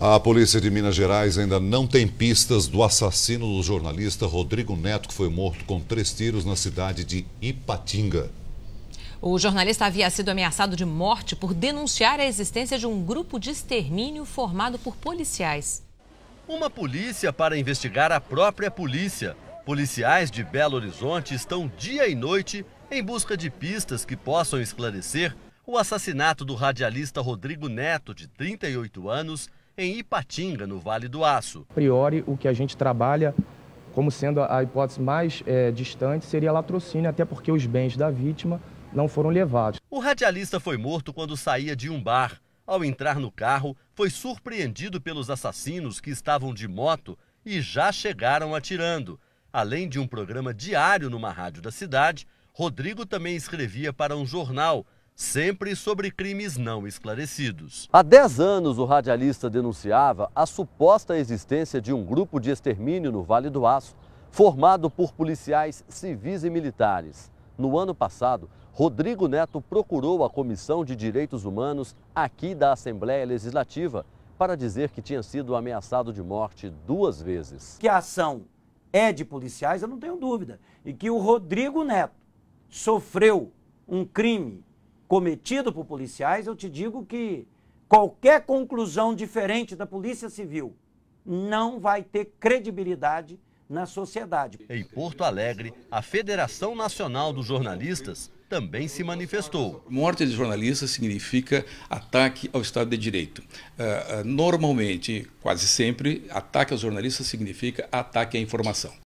A polícia de Minas Gerais ainda não tem pistas do assassino do jornalista Rodrigo Neto, que foi morto com três tiros na cidade de Ipatinga. O jornalista havia sido ameaçado de morte por denunciar a existência de um grupo de extermínio formado por policiais. Uma polícia para investigar a própria polícia. Policiais de Belo Horizonte estão dia e noite em busca de pistas que possam esclarecer o assassinato do radialista Rodrigo Neto, de 38 anos, em Ipatinga, no Vale do Aço. A priori, o que a gente trabalha como sendo a hipótese mais é, distante seria latrocínio, até porque os bens da vítima não foram levados. O radialista foi morto quando saía de um bar. Ao entrar no carro, foi surpreendido pelos assassinos que estavam de moto e já chegaram atirando. Além de um programa diário numa rádio da cidade, Rodrigo também escrevia para um jornal sempre sobre crimes não esclarecidos. Há 10 anos, o radialista denunciava a suposta existência de um grupo de extermínio no Vale do Aço, formado por policiais civis e militares. No ano passado, Rodrigo Neto procurou a Comissão de Direitos Humanos aqui da Assembleia Legislativa para dizer que tinha sido ameaçado de morte duas vezes. Que a ação é de policiais, eu não tenho dúvida. E que o Rodrigo Neto sofreu um crime cometido por policiais, eu te digo que qualquer conclusão diferente da Polícia Civil não vai ter credibilidade na sociedade. Em Porto Alegre, a Federação Nacional dos Jornalistas também se manifestou. Morte de jornalista significa ataque ao Estado de Direito. Ah, ah, normalmente, quase sempre, ataque aos jornalistas significa ataque à informação.